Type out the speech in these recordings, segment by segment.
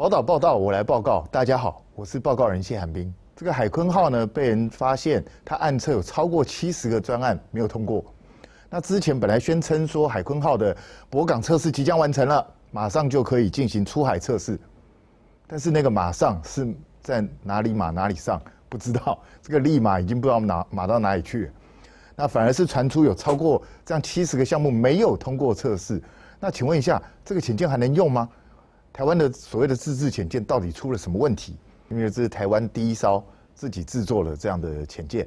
宝岛报道，我来报告。大家好，我是报告人谢寒冰。这个海坤号呢，被人发现它暗测有超过七十个专案没有通过。那之前本来宣称说海坤号的泊港测试即将完成了，马上就可以进行出海测试。但是那个马上是在哪里马哪里上不知道，这个立马已经不知道哪马到哪里去。那反而是传出有超过这样七十个项目没有通过测试。那请问一下，这个潜舰还能用吗？台湾的所谓的自制潜舰到底出了什么问题？因为这是台湾第一艘自己制作了这样的潜舰。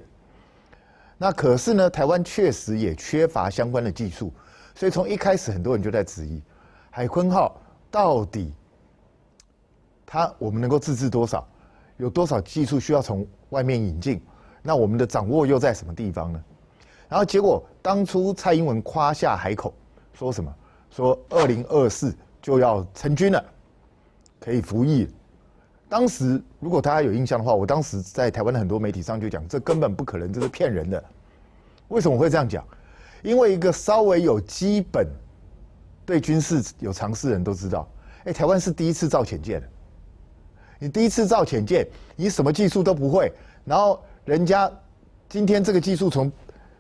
那可是呢，台湾确实也缺乏相关的技术，所以从一开始很多人就在质疑：海鲲号到底它我们能够自制多少？有多少技术需要从外面引进？那我们的掌握又在什么地方呢？然后结果当初蔡英文夸下海口，说什么说二零二四就要成军了。可以服役。当时如果大家有印象的话，我当时在台湾的很多媒体上就讲，这根本不可能，这是骗人的。为什么会这样讲？因为一个稍微有基本对军事有常识人都知道，哎，台湾是第一次造潜艇。你第一次造潜舰，你什么技术都不会，然后人家今天这个技术从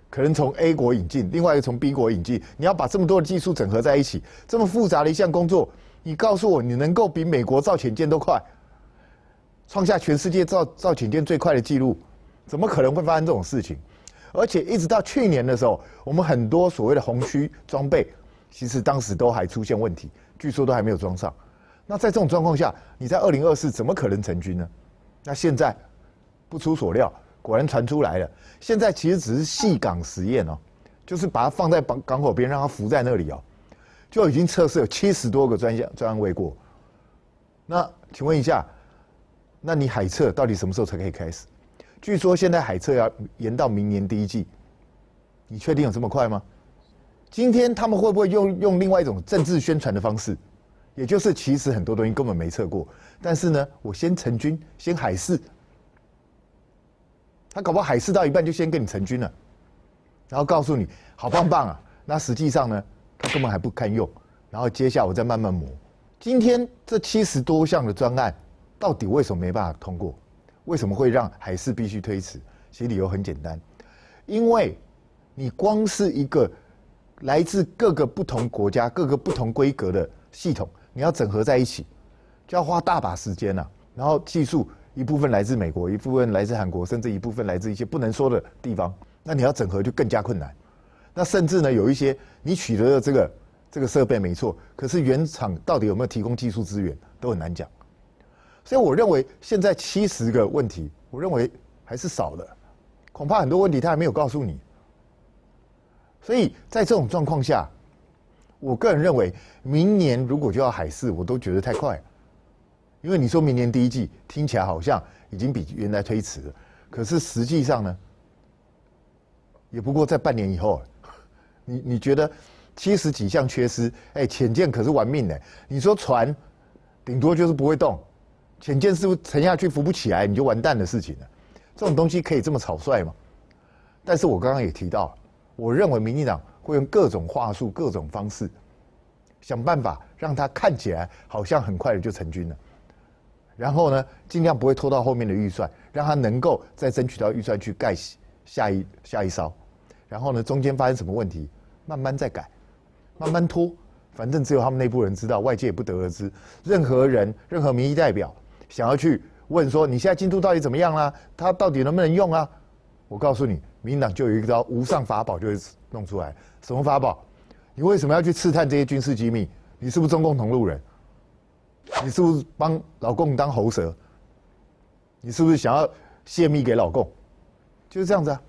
可能从 A 国引进，另外一个从 B 国引进，你要把这么多的技术整合在一起，这么复杂的一项工作。你告诉我，你能够比美国造潜舰都快，创下全世界造造潜舰最快的纪录，怎么可能会发生这种事情？而且一直到去年的时候，我们很多所谓的红区装备，其实当时都还出现问题，据说都还没有装上。那在这种状况下，你在二零二四怎么可能成军呢？那现在不出所料，果然传出来了。现在其实只是细港实验哦，就是把它放在港港口边，让它浮在那里哦。就已经测试有七十多个专项专项未过，那请问一下，那你海测到底什么时候才可以开始？据说现在海测要延到明年第一季，你确定有这么快吗？今天他们会不会用用另外一种政治宣传的方式，也就是其实很多东西根本没测过，但是呢，我先成军，先海试，他搞不好海试到一半就先跟你成军了，然后告诉你好棒棒啊，那实际上呢？根本还不堪用，然后接下来我再慢慢磨。今天这七十多项的专案，到底为什么没办法通过？为什么会让海事必须推迟？其实理由很简单，因为，你光是一个来自各个不同国家、各个不同规格的系统，你要整合在一起，就要花大把时间了。然后技术一部分来自美国，一部分来自韩国，甚至一部分来自一些不能说的地方，那你要整合就更加困难。那甚至呢，有一些你取得的这个这个设备没错，可是原厂到底有没有提供技术资源，都很难讲。所以我认为现在七十个问题，我认为还是少了，恐怕很多问题他还没有告诉你。所以在这种状况下，我个人认为明年如果就要海试，我都觉得太快了，因为你说明年第一季听起来好像已经比原来推迟了，可是实际上呢，也不过在半年以后。你你觉得七十几项缺失，哎，潜见可是玩命呢，你说船，顶多就是不会动，潜见是不是沉下去浮不起来，你就完蛋的事情了？这种东西可以这么草率吗？但是我刚刚也提到了，我认为民进党会用各种话术、各种方式，想办法让他看起来好像很快的就成军了，然后呢，尽量不会拖到后面的预算，让他能够再争取到预算去盖下一下一艘。然后呢，中间发生什么问题，慢慢再改，慢慢拖，反正只有他们内部人知道，外界也不得而知。任何人、任何民意代表想要去问说你现在进度到底怎么样啦？它到底能不能用啊？我告诉你，民党就有一招无上法宝，就会弄出来。什么法宝？你为什么要去刺探这些军事机密？你是不是中共同路人？你是不是帮老共当喉舌？你是不是想要泄密给老共？就是这样子啊。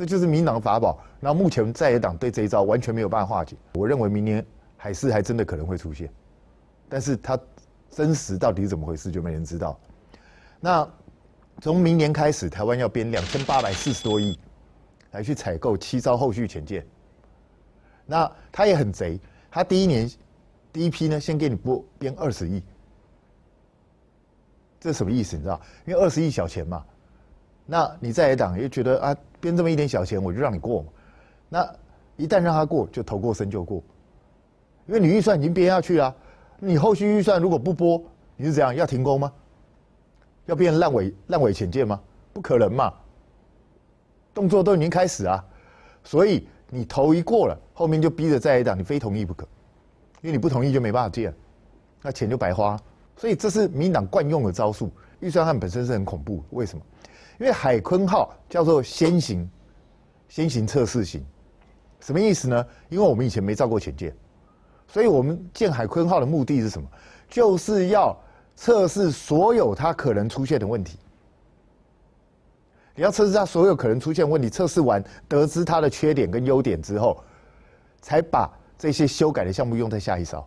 这就是民党法宝。那目前在野党对这一招完全没有办法化解。我认为明年海事还真的可能会出现，但是它真实到底怎么回事，就没人知道。那从明年开始，台湾要编两千八百四十多亿来去采购七艘后续潜舰。那他也很贼，他第一年第一批呢，先给你拨编二十亿，这什么意思？你知道？因为二十亿小钱嘛。那你在野党又觉得啊，编这么一点小钱我就让你过嘛？那一旦让他过，就头过身就过，因为你预算已经编下去了，你后续预算如果不拨，你是怎样？要停工吗？要变烂尾烂尾浅见吗？不可能嘛！动作都已经开始啊，所以你头一过了，后面就逼着在野党你非同意不可，因为你不同意就没办法建，那钱就白花。所以这是民党惯用的招数，预算案本身是很恐怖，为什么？因为海鲲号叫做先行、先行测试型，什么意思呢？因为我们以前没造过潜舰，所以我们建海鲲号的目的是什么？就是要测试所有它可能出现的问题。你要测试它所有可能出现问题，测试完得知它的缺点跟优点之后，才把这些修改的项目用在下一艘。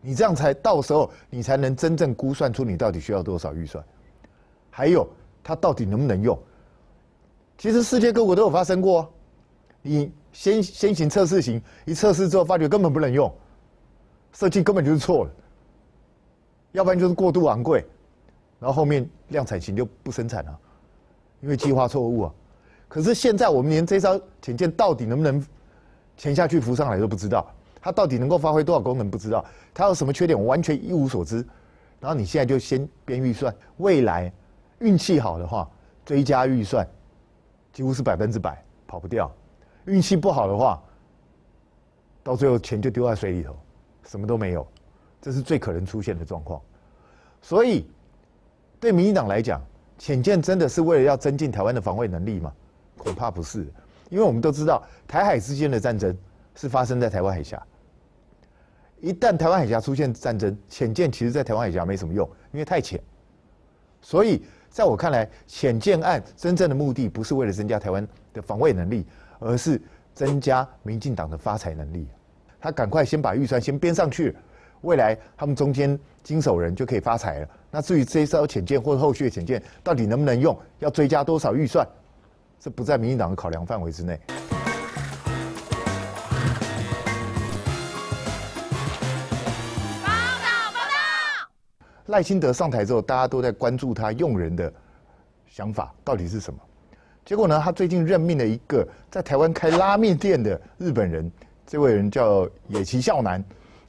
你这样才到时候，你才能真正估算出你到底需要多少预算。还有。它到底能不能用？其实世界各国都有发生过，你先先行测试型一测试之后，发觉根本不能用，设计根本就是错了，要不然就是过度昂贵，然后后面量产型就不生产了，因为计划错误啊。可是现在我们连这艘潜舰到底能不能潜下去浮上来都不知道，它到底能够发挥多少功能不知道，它有什么缺点我完全一无所知，然后你现在就先编预算，未来。运气好的话，追加预算几乎是百分之百跑不掉；运气不好的话，到最后钱就丢在水里头，什么都没有。这是最可能出现的状况。所以，对民进党来讲，浅见真的是为了要增进台湾的防卫能力吗？恐怕不是，因为我们都知道，台海之间的战争是发生在台湾海峡。一旦台湾海峡出现战争，浅见其实在台湾海峡没什么用，因为太浅。所以。在我看来，潜舰案真正的目的不是为了增加台湾的防卫能力，而是增加民进党的发财能力。他赶快先把预算先编上去，未来他们中间经手人就可以发财了。那至于这一艘潜舰或后续的潜舰到底能不能用，要追加多少预算，这不在民进党的考量范围之内。赖清德上台之后，大家都在关注他用人的想法到底是什么。结果呢，他最近任命了一个在台湾开拉面店的日本人，这位人叫野崎孝男，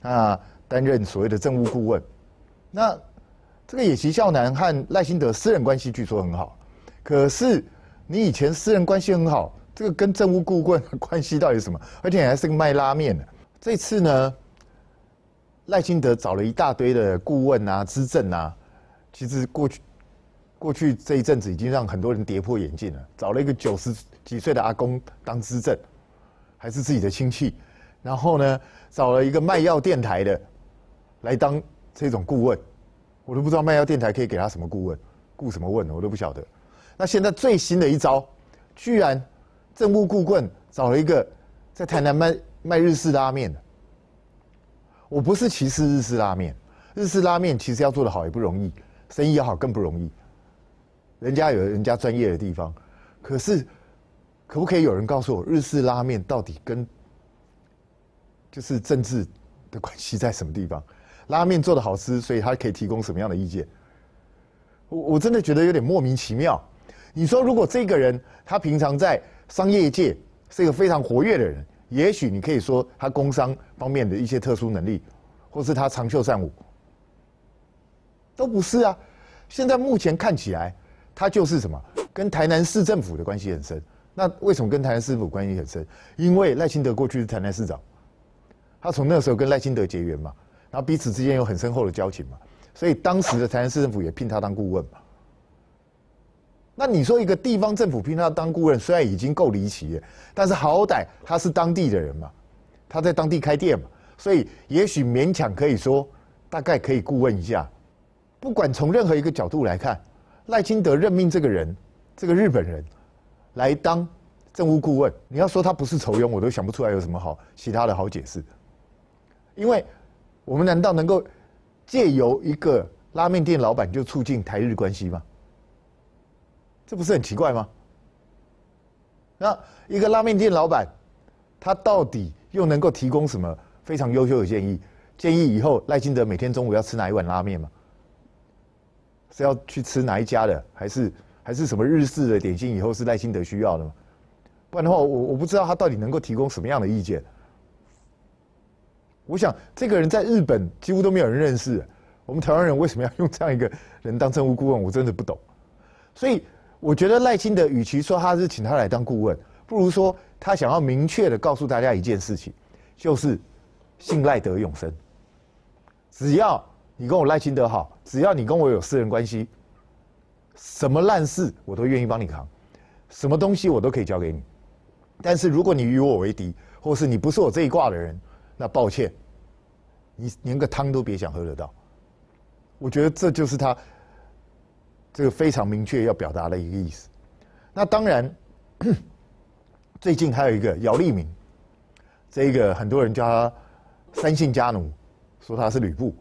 啊，担任所谓的政务顾问。那这个野崎孝男和赖清德私人关系据说很好，可是你以前私人关系很好，这个跟政务顾问关系到底什么？而且你还是个卖拉面的。这次呢？赖清德找了一大堆的顾问啊、资政啊，其实过去过去这一阵子已经让很多人跌破眼镜了。找了一个九十几岁的阿公当资政，还是自己的亲戚。然后呢，找了一个卖药电台的来当这种顾问，我都不知道卖药电台可以给他什么顾问，顾什么问，我都不晓得。那现在最新的一招，居然政务顾问找了一个在台南卖卖日式拉面的。我不是歧视日式拉面，日式拉面其实要做的好也不容易，生意要好更不容易，人家有人家专业的地方，可是，可不可以有人告诉我日式拉面到底跟，就是政治的关系在什么地方？拉面做的好吃，所以他可以提供什么样的意见？我我真的觉得有点莫名其妙。你说如果这个人他平常在商业界是一个非常活跃的人。也许你可以说他工商方面的一些特殊能力，或是他长袖善舞，都不是啊。现在目前看起来，他就是什么，跟台南市政府的关系很深。那为什么跟台南市政府关系很深？因为赖清德过去是台南市长，他从那时候跟赖清德结缘嘛，然后彼此之间有很深厚的交情嘛，所以当时的台南市政府也聘他当顾问嘛。那你说一个地方政府聘他当顾问，虽然已经够离奇，了，但是好歹他是当地的人嘛，他在当地开店嘛，所以也许勉强可以说，大概可以顾问一下。不管从任何一个角度来看，赖清德任命这个人，这个日本人来当政务顾问，你要说他不是仇佣，我都想不出来有什么好其他的好解释。因为我们难道能够借由一个拉面店老板就促进台日关系吗？这不是很奇怪吗？那一个拉面店老板，他到底又能够提供什么非常优秀的建议？建议以后赖清德每天中午要吃哪一碗拉面吗？是要去吃哪一家的，还是还是什么日式的点心？以后是赖清德需要的吗？不然的话，我我不知道他到底能够提供什么样的意见。我想这个人在日本几乎都没有人认识，我们台湾人为什么要用这样一个人当政务顾问？我真的不懂。所以。我觉得赖清德与其说他是请他来当顾问，不如说他想要明确的告诉大家一件事情，就是信赖德永生。只要你跟我赖清德好，只要你跟我有私人关系，什么烂事我都愿意帮你扛，什么东西我都可以交给你。但是如果你与我为敌，或是你不是我这一卦的人，那抱歉，你连个汤都别想喝得到。我觉得这就是他。这个非常明确要表达的一个意思。那当然，最近还有一个姚立明，这个很多人叫他“三姓家奴”，说他是吕布，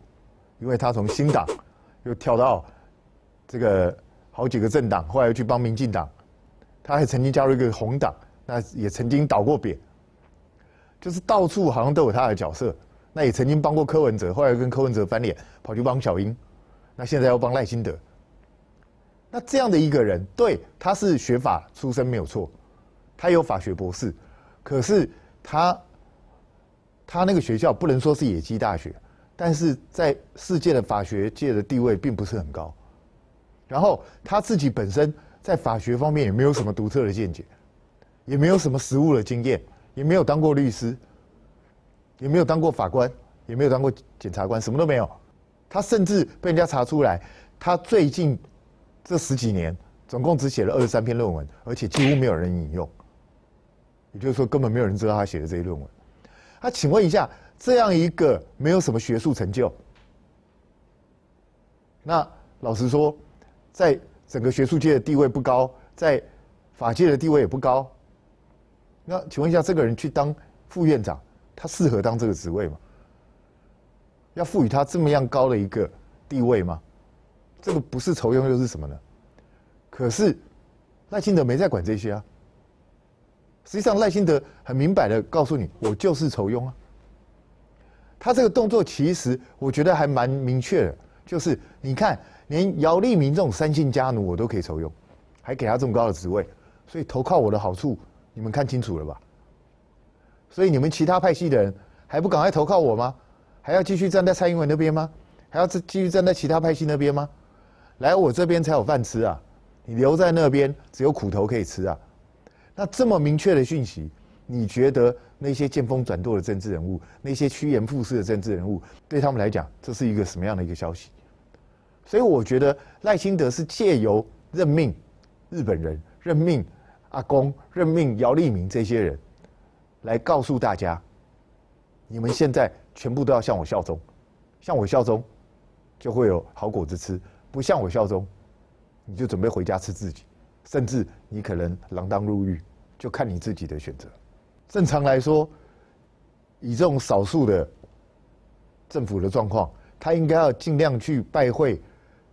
因为他从新党又跳到这个好几个政党，后来又去帮民进党，他还曾经加入一个红党，那也曾经倒过扁，就是到处好像都有他的角色。那也曾经帮过柯文哲，后来跟柯文哲翻脸，跑去帮小英，那现在要帮赖清德。那这样的一个人，对，他是学法出身没有错，他有法学博士，可是他，他那个学校不能说是野鸡大学，但是在世界的法学界的地位并不是很高，然后他自己本身在法学方面也没有什么独特的见解，也没有什么实务的经验，也没有当过律师，也没有当过法官，也没有当过检察官，什么都没有，他甚至被人家查出来，他最近。这十几年总共只写了二十三篇论文，而且几乎没有人引用，也就是说根本没有人知道他写的这些论文。那请问一下，这样一个没有什么学术成就，那老实说，在整个学术界的地位不高，在法界的地位也不高。那请问一下，这个人去当副院长，他适合当这个职位吗？要赋予他这么样高的一个地位吗？这个不是仇庸又是什么呢？可是赖清德没在管这些啊。实际上，赖清德很明白的告诉你，我就是仇庸啊。他这个动作其实我觉得还蛮明确的，就是你看，连姚立明这种三姓家奴我都可以仇用，还给他这么高的职位，所以投靠我的好处，你们看清楚了吧？所以你们其他派系的人还不赶快投靠我吗？还要继续站在蔡英文那边吗？还要继续站在其他派系那边吗？来我这边才有饭吃啊！你留在那边只有苦头可以吃啊！那这么明确的讯息，你觉得那些见风转舵的政治人物，那些趋炎附势的政治人物，对他们来讲，这是一个什么样的一个消息？所以我觉得赖清德是借由任命日本人、任命阿公、任命姚立明这些人，来告诉大家：你们现在全部都要向我效忠，向我效忠，就会有好果子吃。不向我效忠，你就准备回家吃自己，甚至你可能锒铛入狱，就看你自己的选择。正常来说，以这种少数的政府的状况，他应该要尽量去拜会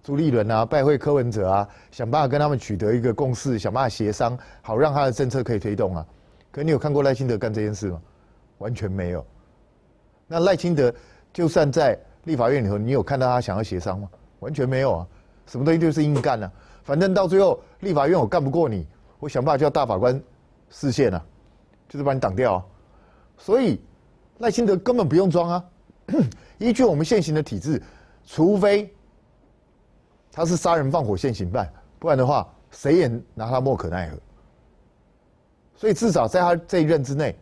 朱立伦啊，拜会柯文哲啊，想办法跟他们取得一个共识，想办法协商，好让他的政策可以推动啊。可你有看过赖清德干这件事吗？完全没有。那赖清德就算在立法院里头，你有看到他想要协商吗？完全没有啊，什么东西就是硬干啊。反正到最后立法院我干不过你，我想办法叫大法官视线啊，就是把你挡掉。所以赖清德根本不用装啊，依据我们现行的体制，除非他是杀人放火现行犯，不然的话谁也拿他莫可奈何。所以至少在他这一任之内，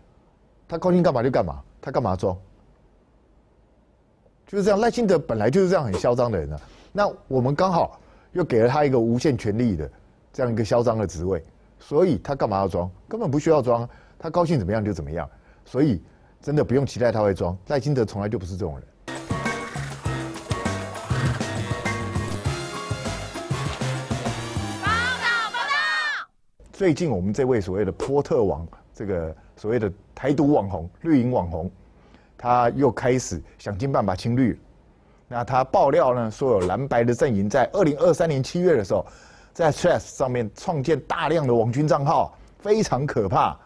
他高兴干嘛就干嘛，他干嘛装，就是这样。赖清德本来就是这样很嚣张的人啊。那我们刚好又给了他一个无限权力的这样一个嚣张的职位，所以他干嘛要装？根本不需要装，他高兴怎么样就怎么样。所以真的不用期待他会装，赖清德从来就不是这种人。报道最近我们这位所谓的“波特王”，这个所谓的台独网红、绿营网红，他又开始想尽办法清绿。那他爆料呢，说有蓝白的阵营在二零二三年七月的时候，在 Tres 上面创建大量的网军账号，非常可怕。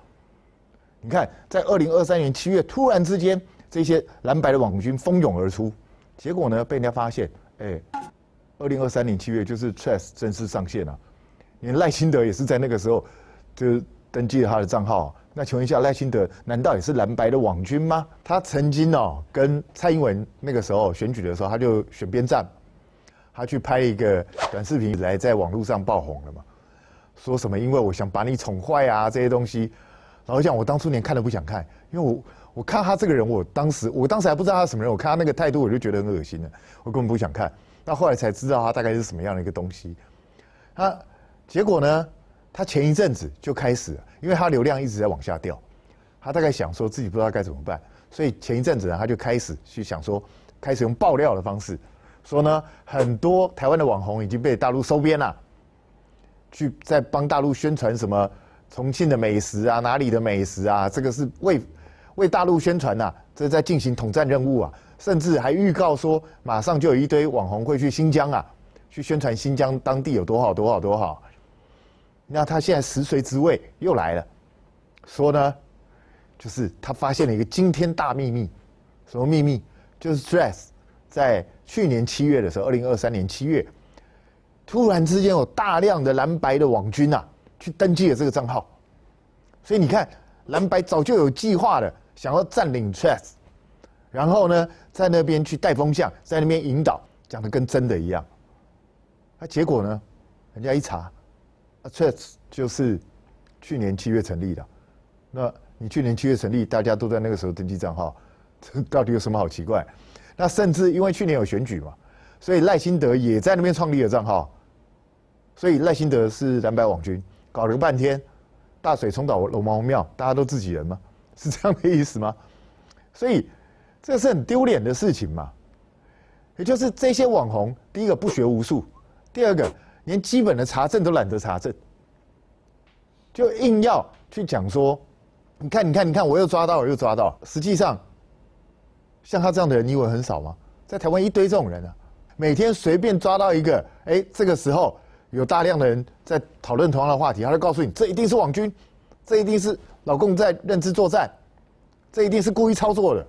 你看，在二零二三年七月突然之间，这些蓝白的网军蜂拥而出，结果呢被人家发现。哎，二零二三年七月就是 Tres 正式上线了，因赖清德也是在那个时候就登记了他的账号。那请问一下赖清德，难道也是蓝白的网军吗？他曾经哦跟蔡英文那个时候选举的时候，他就选边站，他去拍一个短视频来在网络上爆红了嘛？说什么因为我想把你宠坏啊这些东西，然后讲我当初连看都不想看，因为我我看他这个人，我当时我当时还不知道他什么人，我看他那个态度我就觉得很恶心了，我根本不想看。那后来才知道他大概是什么样的一个东西，他结果呢？他前一阵子就开始，因为他流量一直在往下掉，他大概想说自己不知道该怎么办，所以前一阵子呢，他就开始去想说，开始用爆料的方式，说呢，很多台湾的网红已经被大陆收编了，去在帮大陆宣传什么重庆的美食啊，哪里的美食啊，这个是为为大陆宣传呐，这在进行统战任务啊，甚至还预告说，马上就有一堆网红会去新疆啊，去宣传新疆当地有多好多好多好。那他现在十锤之位又来了，说呢，就是他发现了一个惊天大秘密，什么秘密？就是 Tres s 在去年七月的时候，二零二三年七月，突然之间有大量的蓝白的网军啊，去登记了这个账号，所以你看蓝白早就有计划的，想要占领 Tres，然后呢，在那边去带风向，在那边引导，讲的跟真的一样，那结果呢，人家一查。啊，TREX 就是去年七月成立的。那你去年七月成立，大家都在那个时候登记账号，这到底有什么好奇怪？那甚至因为去年有选举嘛，所以赖心德也在那边创立了账号。所以赖心德是南白网军，搞了个半天，大水冲倒龙王庙，大家都自己人吗？是这样的意思吗？所以这是很丢脸的事情嘛。也就是这些网红，第一个不学无术，第二个。连基本的查证都懒得查证，就硬要去讲说，你看你看你看，我又抓到我又抓到。实际上，像他这样的人，你以为很少吗？在台湾一堆这种人啊，每天随便抓到一个，哎，这个时候有大量的人在讨论同样的话题，他就告诉你，这一定是网军，这一定是老共在认知作战，这一定是故意操作的。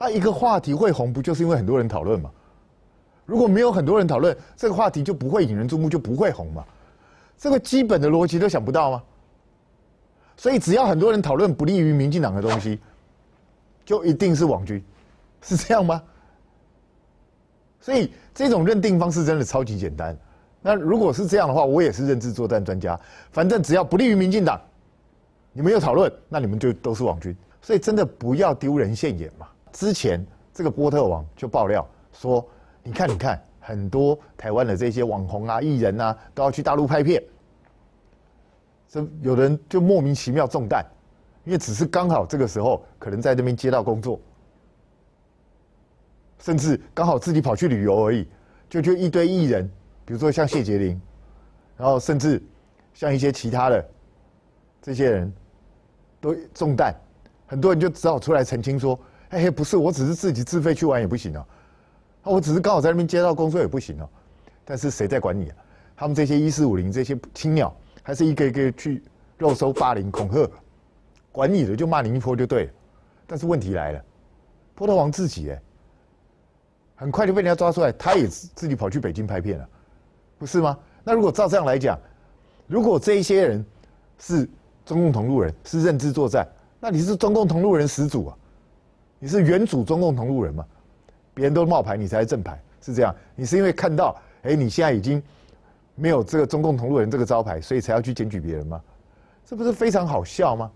那一个话题会红，不就是因为很多人讨论吗？如果没有很多人讨论这个话题，就不会引人注目，就不会红嘛。这个基本的逻辑都想不到吗？所以，只要很多人讨论不利于民进党的东西，就一定是网军，是这样吗？所以，这种认定方式真的超级简单。那如果是这样的话，我也是认知作战专家。反正只要不利于民进党，你们有讨论，那你们就都是网军。所以，真的不要丢人现眼嘛。之前这个波特王就爆料说。你看，你看，很多台湾的这些网红啊、艺人啊，都要去大陆拍片，这有人就莫名其妙中弹，因为只是刚好这个时候可能在那边接到工作，甚至刚好自己跑去旅游而已，就就一堆艺人，比如说像谢杰林，然后甚至像一些其他的这些人，都中弹，很多人就只好出来澄清说：“哎，不是，我只是自己自费去玩也不行啊。”啊，我只是刚好在那边接到工作也不行哦，但是谁在管你啊？他们这些一四五零这些青鸟，还是一个一个去肉收霸凌恐吓，管你的就骂你一波就对。但是问题来了，波特王自己哎，很快就被人家抓出来，他也自己跑去北京拍片了，不是吗？那如果照这样来讲，如果这一些人是中共同路人，是认知作战，那你是中共同路人始祖啊？你是元祖中共同路人嘛？别人都冒牌，你才是正牌，是这样。你是因为看到，哎，你现在已经没有这个中共同路人这个招牌，所以才要去检举别人吗？这不是非常好笑吗？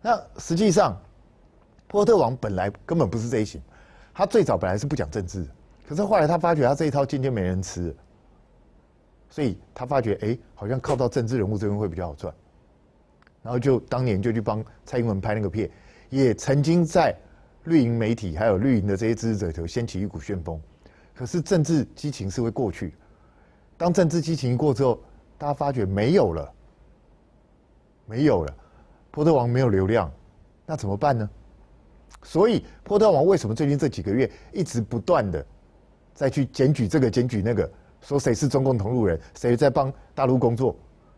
那实际上，波特王本来根本不是这一型，他最早本来是不讲政治，可是后来他发觉他这一套渐渐没人吃，所以他发觉，哎，好像靠到政治人物这边会比较好赚，然后就当年就去帮蔡英文拍那个片，也曾经在。绿营媒体还有绿营的这些支持者就掀起一股旋风，可是政治激情是会过去。当政治激情一过之后，大家发觉没有了，没有了，波特王没有流量，那怎么办呢？所以波特王为什么最近这几个月一直不断的再去检举这个检举那个，说谁是中共同路人，谁在帮大陆工作？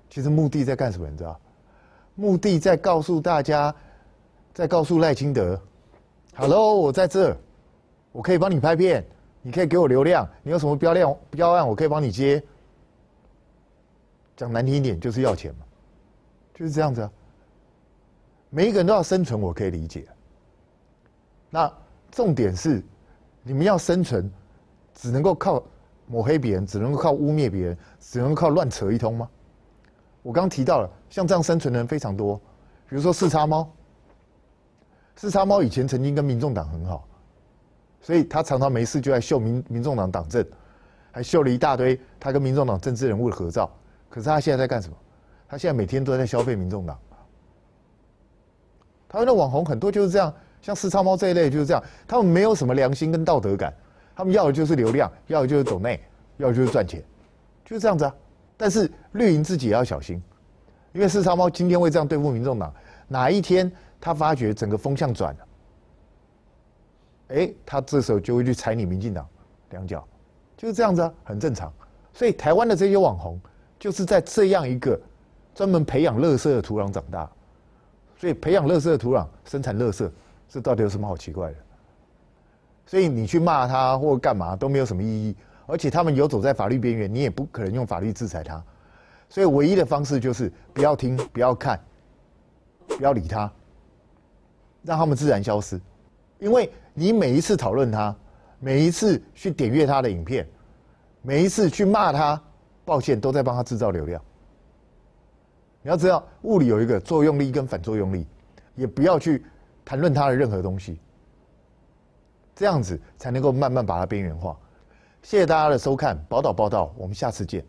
其实目的在干什么？你知道？目的在告诉大家，在告诉赖清德。Hello，我在这，我可以帮你拍片，你可以给我流量，你有什么标量标案，我可以帮你接。讲难听一点，就是要钱嘛，就是这样子。啊。每一个人都要生存，我可以理解。那重点是，你们要生存，只能够靠抹黑别人，只能够靠污蔑别人，只能够靠乱扯一通吗？我刚提到了，像这样生存的人非常多，比如说四叉猫。四叉猫以前曾经跟民众党很好，所以他常常没事就在秀民民众党党政，还秀了一大堆他跟民众党政治人物的合照。可是他现在在干什么？他现在每天都在消费民众党。台湾的网红很多就是这样，像四叉猫这一类就是这样，他们没有什么良心跟道德感，他们要的就是流量，要的就是走内，要的就是赚钱，就是这样子啊。但是绿营自己也要小心，因为四叉猫今天会这样对付民众党，哪一天？他发觉整个风向转了，哎，他这时候就会去踩你民进党两脚，就是这样子，啊，很正常。所以台湾的这些网红就是在这样一个专门培养乐色的土壤长大，所以培养乐色的土壤生产乐色，这到底有什么好奇怪的？所以你去骂他或干嘛都没有什么意义，而且他们游走在法律边缘，你也不可能用法律制裁他，所以唯一的方式就是不要听，不要看，不要理他。让他们自然消失，因为你每一次讨论他，每一次去点阅他的影片，每一次去骂他，抱歉都在帮他制造流量。你要知道物理有一个作用力跟反作用力，也不要去谈论他的任何东西，这样子才能够慢慢把它边缘化。谢谢大家的收看，《宝岛报道》，我们下次见。